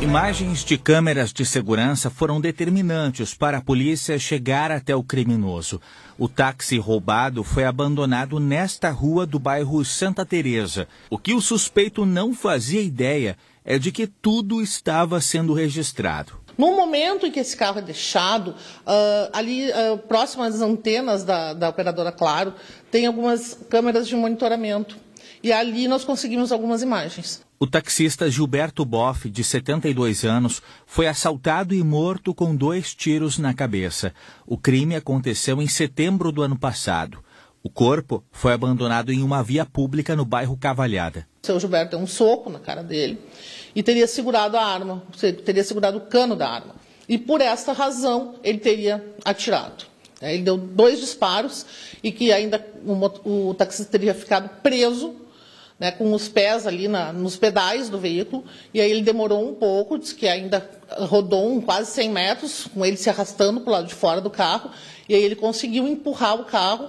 Imagens de câmeras de segurança foram determinantes para a polícia chegar até o criminoso. O táxi roubado foi abandonado nesta rua do bairro Santa Teresa. O que o suspeito não fazia ideia é de que tudo estava sendo registrado. No momento em que esse carro é deixado, uh, ali uh, próximo às antenas da, da operadora Claro, tem algumas câmeras de monitoramento e ali nós conseguimos algumas imagens. O taxista Gilberto Boff, de 72 anos, foi assaltado e morto com dois tiros na cabeça. O crime aconteceu em setembro do ano passado. O corpo foi abandonado em uma via pública no bairro Cavalhada. O seu Gilberto deu um soco na cara dele e teria segurado a arma, teria segurado o cano da arma. E por esta razão ele teria atirado. É, ele deu dois disparos e que ainda o, o taxista teria ficado preso né, com os pés ali na, nos pedais do veículo, e aí ele demorou um pouco, disse que ainda rodou um, quase 100 metros, com ele se arrastando para o lado de fora do carro, e aí ele conseguiu empurrar o carro,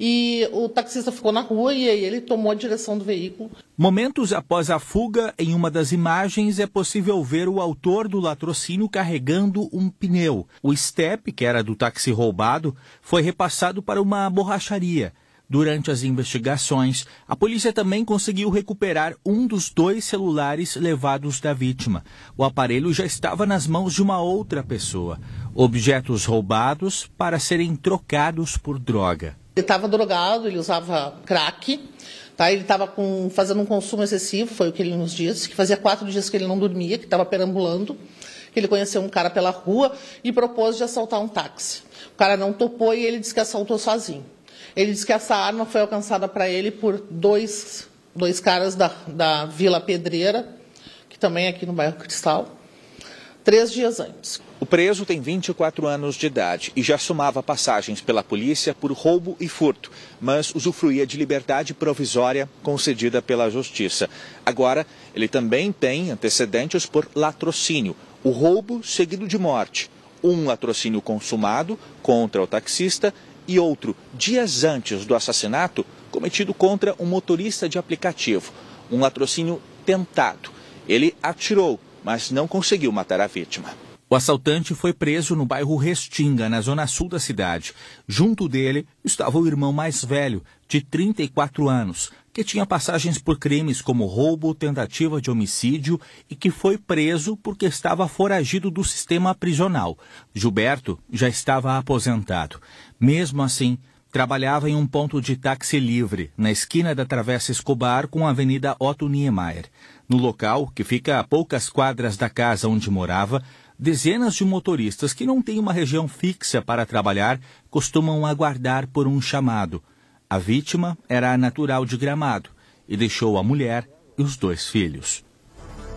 e o taxista ficou na rua e aí ele tomou a direção do veículo. Momentos após a fuga, em uma das imagens é possível ver o autor do latrocínio carregando um pneu. O step, que era do táxi roubado, foi repassado para uma borracharia. Durante as investigações, a polícia também conseguiu recuperar um dos dois celulares levados da vítima. O aparelho já estava nas mãos de uma outra pessoa. Objetos roubados para serem trocados por droga. Ele estava drogado, ele usava crack, tá? ele estava fazendo um consumo excessivo, foi o que ele nos disse, que fazia quatro dias que ele não dormia, que estava perambulando, que ele conheceu um cara pela rua e propôs de assaltar um táxi. O cara não topou e ele disse que assaltou sozinho. Ele diz que essa arma foi alcançada para ele por dois, dois caras da, da Vila Pedreira, que também é aqui no bairro Cristal, três dias antes. O preso tem 24 anos de idade e já somava passagens pela polícia por roubo e furto, mas usufruía de liberdade provisória concedida pela justiça. Agora, ele também tem antecedentes por latrocínio, o roubo seguido de morte, um latrocínio consumado contra o taxista e outro dias antes do assassinato cometido contra um motorista de aplicativo. Um latrocínio tentado. Ele atirou, mas não conseguiu matar a vítima. O assaltante foi preso no bairro Restinga, na zona sul da cidade. Junto dele estava o irmão mais velho, de 34 anos, que tinha passagens por crimes como roubo, tentativa de homicídio e que foi preso porque estava foragido do sistema prisional. Gilberto já estava aposentado. Mesmo assim, trabalhava em um ponto de táxi livre, na esquina da Travessa Escobar com a Avenida Otto Niemeyer. No local, que fica a poucas quadras da casa onde morava, Dezenas de motoristas que não têm uma região fixa para trabalhar costumam aguardar por um chamado. A vítima era natural de Gramado e deixou a mulher e os dois filhos.